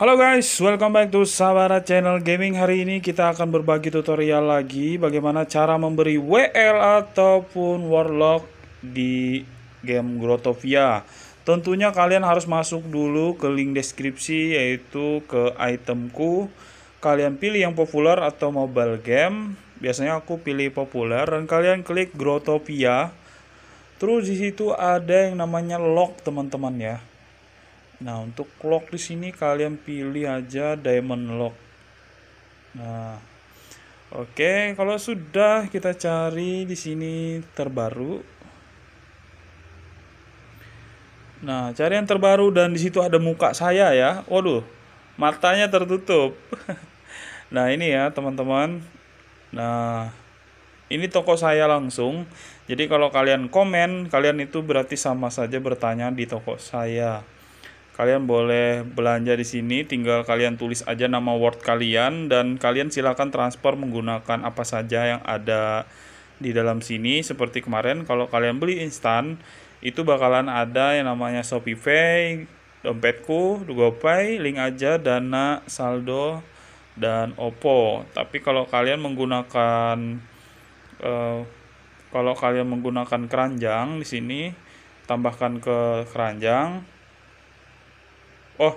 Halo guys, welcome back to Sabara Channel Gaming. Hari ini kita akan berbagi tutorial lagi bagaimana cara memberi WL ataupun Warlock di game Grotovia. Tentunya kalian harus masuk dulu ke link deskripsi yaitu ke itemku. Kalian pilih yang populer atau mobile game. Biasanya aku pilih populer dan kalian klik Grotovia. Terus di situ ada yang namanya lock teman-teman ya. Nah, untuk lock di sini kalian pilih aja diamond lock. Nah, oke, okay. kalau sudah kita cari di sini terbaru. Nah, cari yang terbaru dan di situ ada muka saya ya. Waduh, matanya tertutup. nah, ini ya, teman-teman. Nah, ini toko saya langsung. Jadi kalau kalian komen, kalian itu berarti sama saja bertanya di toko saya. Kalian boleh belanja di sini, tinggal kalian tulis aja nama word kalian dan kalian silakan transfer menggunakan apa saja yang ada di dalam sini. Seperti kemarin kalau kalian beli instan itu bakalan ada yang namanya Shopee dompetku, GoPay, link aja, Dana, saldo dan Oppo. Tapi kalau kalian menggunakan uh, kalau kalian menggunakan keranjang di sini tambahkan ke keranjang Oh,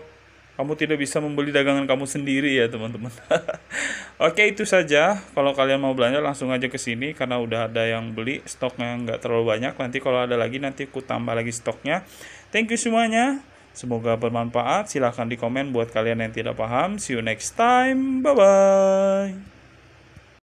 kamu tidak bisa membeli dagangan kamu sendiri ya teman-teman. Oke itu saja. Kalau kalian mau belanja langsung aja ke sini karena udah ada yang beli stoknya nggak terlalu banyak. Nanti kalau ada lagi nanti aku tambah lagi stoknya. Thank you semuanya. Semoga bermanfaat. Silahkan di komen buat kalian yang tidak paham. See you next time. Bye bye.